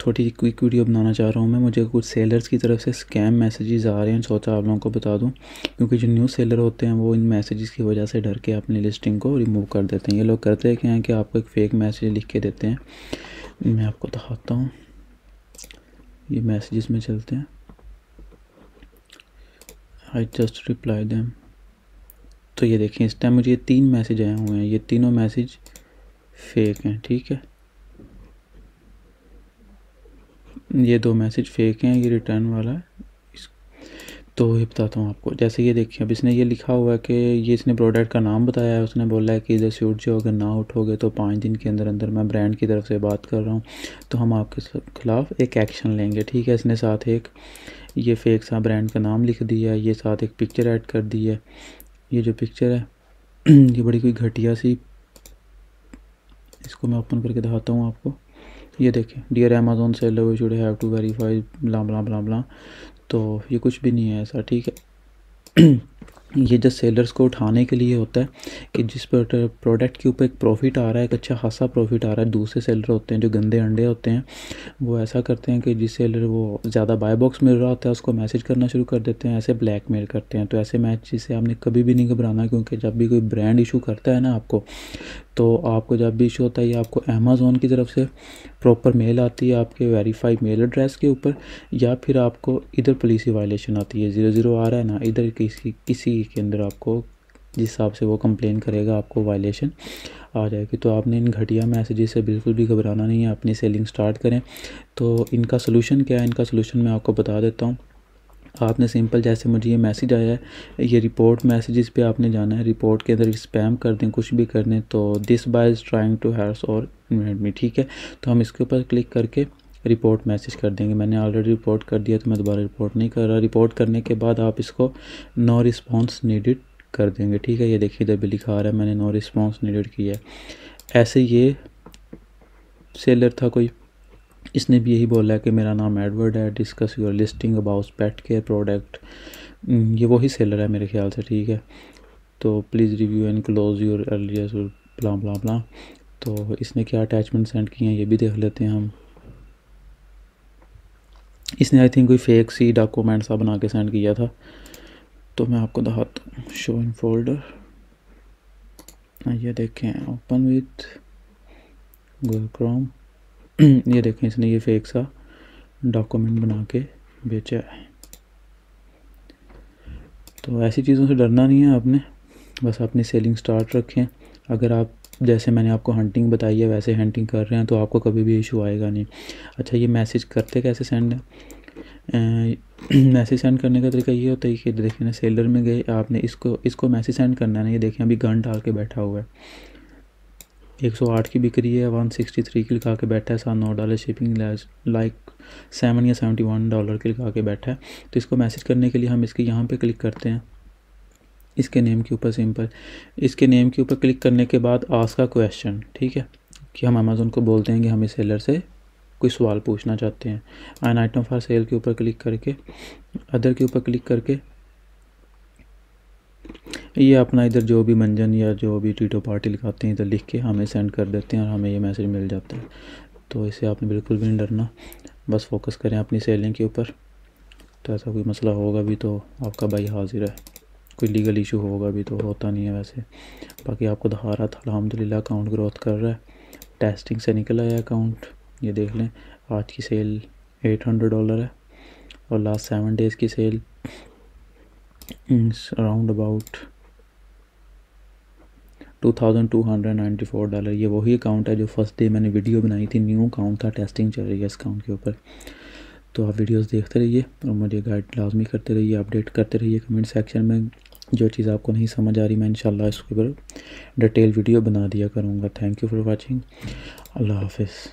छोटी सी quick video बनाना चाह रहा हूँ मैं मुझे कुछ सेलर्स की तरफ से स्कैम मैसेजेस आ रहे हैं सोचा आप लोगों को बता दूँ क्योंकि जो न्यू सेलर होते हैं वो इन मैसेजेस की वजह से डर के अपनी लिस्टिंग को रिमूव कर देते हैं ये लोग करते क्या हैं कि आपको एक फ़ेक मैसेज लिख के देते हैं मैं आपको दिखाता हूँ ये मैसेज में चलते हैं आई जस्ट रिप्लाई दैम तो ये देखें इस टाइम मुझे ये तीन मैसेज आए हुए हैं ये तीनों मैसेज फेक हैं ठीक है ये दो मैसेज फेक हैं ये रिटर्न वाला तो ये बताता हूँ आपको जैसे ये देखिए अब इसने ये लिखा हुआ है कि ये इसने प्रोडक्ट का नाम बताया है उसने बोला है कि इधर से उठ जाओ अगर ना उठोगे तो पाँच दिन के अंदर अंदर मैं ब्रांड की तरफ से बात कर रहा हूँ तो हम आपके खिलाफ एक एक्शन लेंगे ठीक है इसने साथ एक ये फेक सा ब्रांड का नाम लिख दिया है ये साथ एक पिक्चर ऐड कर दी है ये जो पिक्चर है ये बड़ी कोई घटिया सी इसको मैं ओपन करके दिखाता हूँ आपको ये देखें dear Amazon seller should have to verify blah blah blah blah तो ये कुछ भी नहीं है ऐसा ठीक है ये जो सेलर्स को उठाने के लिए होता है कि जिस प्रोडक्ट के ऊपर एक प्रॉफिट आ रहा है एक अच्छा खासा प्रॉफिट आ रहा है दूसरे सेलर होते हैं जो गंदे अंडे होते हैं वो ऐसा करते हैं कि जिस सेलर वो ज़्यादा बाय बॉक्स मिल रहा होता है उसको मैसेज करना शुरू कर देते हैं ऐसे ब्लैक मेल करते हैं तो ऐसे मैच जिससे आपने कभी भी नहीं घबराना क्योंकि जब भी कोई ब्रांड इशू करता है ना आपको तो आपको जब भी इशू होता है या आपको अमेज़ोन की तरफ से प्रॉपर मेल आती है आपके वेरीफाइड मेल एड्रेस के ऊपर या फिर आपको इधर पुलिस वायलेशन आती है ज़ीरो ज़ीरो आ रहा है ना इधर किसी किसी के अंदर आपको जिस हिसाब से वो कंप्लेन करेगा आपको वायलेशन आ जाएगी तो आपने इन घटिया मैसेजेस से बिल्कुल भी घबराना नहीं है अपनी सेलिंग स्टार्ट करें तो इनका सोल्यूशन क्या है इनका सोल्यूशन मैं आपको बता देता हूँ आपने सिंपल जैसे मुझे ये मैसेज आया है ये रिपोर्ट मैसेजेस पे आपने जाना है रिपोर्ट के अंदर स्पैम कर दें कुछ भी कर दें तो this buy is trying to harass और मी ठीक है तो हम इसके ऊपर क्लिक करके रिपोर्ट मैसेज कर देंगे मैंने ऑलरेडी रिपोर्ट कर दिया तो मैं दोबारा रिपोर्ट नहीं कर रहा रिपोर्ट करने के बाद आप इसको नो रिस्पॉन्स नीडिड कर देंगे ठीक है ये देखिए इधर भी लिखा रहा है मैंने नो रिस्पॉन्स नीडिड किया है ऐसे ये सेलर था कोई इसने भी यही बोला है कि मेरा नाम एडवर्ड है discuss your listing about pet care product ये वही सेलर है मेरे ख्याल से ठीक है तो please review and close your earlier प्लाम प्लाम प्लाम तो इसने क्या अटैचमेंट सेंड किए हैं ये भी देख लेते हैं हम इसने आई थिंक कोई फेक सी डॉक्यूमेंट सा बना के सेंड किया था तो मैं आपको दिखाता हूँ शो इन फोल्डर ये देखें ओपन विथ गूगल क्रोम ये देखें इसने ये फेक सा डॉक्यूमेंट बना के बेचा है तो ऐसी चीज़ों से डरना नहीं है आपने बस अपनी सेलिंग स्टार्ट रखें अगर आप जैसे मैंने आपको हंटिंग बताई है वैसे हंटिंग कर रहे हैं तो आपको कभी भी इशू आएगा नहीं अच्छा ये मैसेज करते कैसे सेंड है मैसेज सेंड करने का तरीका ये होता है कि देखिए ना सेलर में गए आपने इसको इसको मैसेज सेंड करना है ना ये देखें अभी गन डाल के बैठा हुआ है 108 की बिक्री है 163 की लिखा के बैठा है सात नौ डॉलर शिपिंग लाइक सेवन या सेवेंटी वन डॉलर के लिखा के बैठा है तो इसको मैसेज करने के लिए हम इसके यहाँ पे क्लिक करते हैं इसके नेम के ऊपर सिंपल इसके नेम के ऊपर क्लिक करने के बाद आज का क्वेश्चन ठीक है कि हम अमेज़ोन को बोलते हैं कि हम इस सेलर से कोई सवाल पूछना चाहते हैं एन आइटम फॉर सेल के ऊपर क्लिक करके अदर के ऊपर क्लिक करके ये अपना इधर जो भी मंजन या जो भी टीटो पार्टी लिखाते हैं इधर लिख के हमें सेंड कर देते हैं और हमें ये मैसेज मिल जाता है तो इसे आपने बिल्कुल भी नहीं डरना बस फोकस करें अपनी सेलिंग के ऊपर तो ऐसा कोई मसला होगा भी तो आपका भाई हाजिर है कोई लीगल इशू होगा भी तो होता नहीं है वैसे बाकी आपको दिखा रहा था अलहमदिल्ला अकाउंट ग्रोथ कर रहा है टेस्टिंग से निकला है अकाउंट ये देख लें आज की सेल एट हंड्रेड डॉलर है और लास्ट सेवन डेज़ की sale around about two thousand two hundred ninety four dollar ये वही अकाउंट है जो फर्स्ट डे मैंने वीडियो बनाई थी न्यू अकाउंट था टेस्टिंग चल रही है इस अकाउंट के ऊपर तो आप वीडियोस देखते रहिए और मुझे गाइड लाजमी करते रहिए अपडेट करते रहिए कमेंट सेक्शन में जो चीज़ आपको नहीं समझ आ रही मैं इन इसके ऊपर डिटेल वीडियो बना दिया करूँगा थैंक यू फॉर वाचिंग अल्लाह हाफिज़